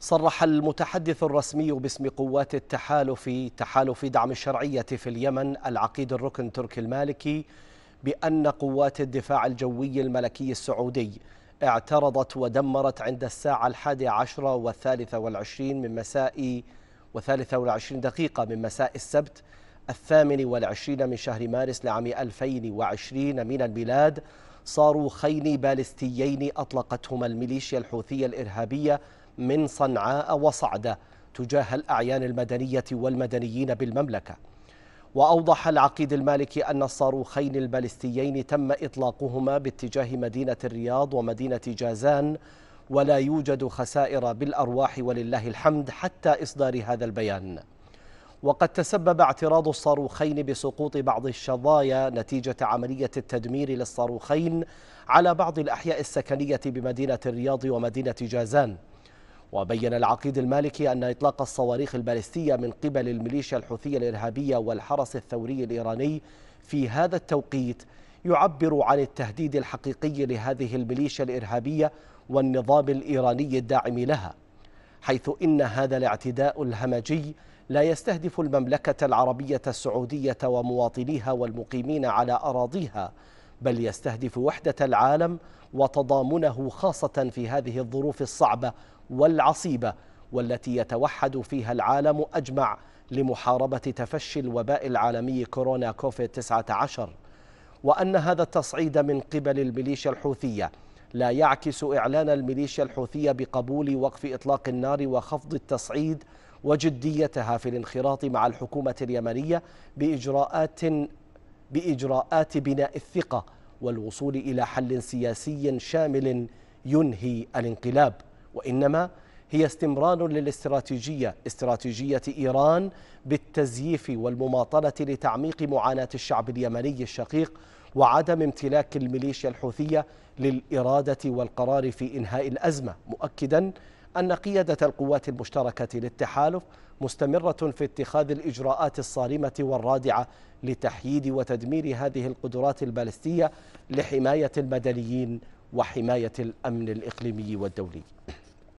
صرح المتحدث الرسمي باسم قوات التحالف تحالف دعم الشرعية في اليمن العقيد الركن تركي المالكي بأن قوات الدفاع الجوي الملكي السعودي اعترضت ودمرت عند الساعة الحادية عشرة والثالثة والعشرين من مساء وثالثة والعشرين دقيقة من مساء السبت الثامن والعشرين من شهر مارس لعام 2020 من الميلاد صاروخين بالستيين أطلقتهما الميليشيا الحوثية الإرهابية من صنعاء وصعدة تجاه الأعيان المدنية والمدنيين بالمملكة وأوضح العقيد المالكي أن الصاروخين البالستيين تم إطلاقهما باتجاه مدينة الرياض ومدينة جازان ولا يوجد خسائر بالأرواح ولله الحمد حتى إصدار هذا البيان وقد تسبب اعتراض الصاروخين بسقوط بعض الشظايا نتيجة عملية التدمير للصاروخين على بعض الأحياء السكنية بمدينة الرياض ومدينة جازان وبين العقيد المالكي أن إطلاق الصواريخ البالستية من قبل الميليشيا الحوثية الإرهابية والحرس الثوري الإيراني في هذا التوقيت يعبر عن التهديد الحقيقي لهذه الميليشيا الإرهابية والنظام الإيراني الداعم لها حيث إن هذا الاعتداء الهمجي لا يستهدف المملكة العربية السعودية ومواطنيها والمقيمين على أراضيها بل يستهدف وحدة العالم وتضامنه خاصة في هذه الظروف الصعبة والعصيبة والتي يتوحد فيها العالم أجمع لمحاربة تفشي الوباء العالمي كورونا كوفيد 19 وأن هذا التصعيد من قبل الميليشيا الحوثية لا يعكس إعلان الميليشيا الحوثية بقبول وقف إطلاق النار وخفض التصعيد وجديتها في الانخراط مع الحكومة اليمنية بإجراءات باجراءات بناء الثقه والوصول الى حل سياسي شامل ينهي الانقلاب وانما هي استمرار للاستراتيجيه استراتيجيه ايران بالتزييف والمماطله لتعميق معاناه الشعب اليمني الشقيق وعدم امتلاك الميليشيا الحوثيه للاراده والقرار في انهاء الازمه مؤكدا أن قيادة القوات المشتركة للتحالف مستمرة في اتخاذ الإجراءات الصارمة والرادعة لتحييد وتدمير هذه القدرات البالستية لحماية المدنيين وحماية الأمن الإقليمي والدولي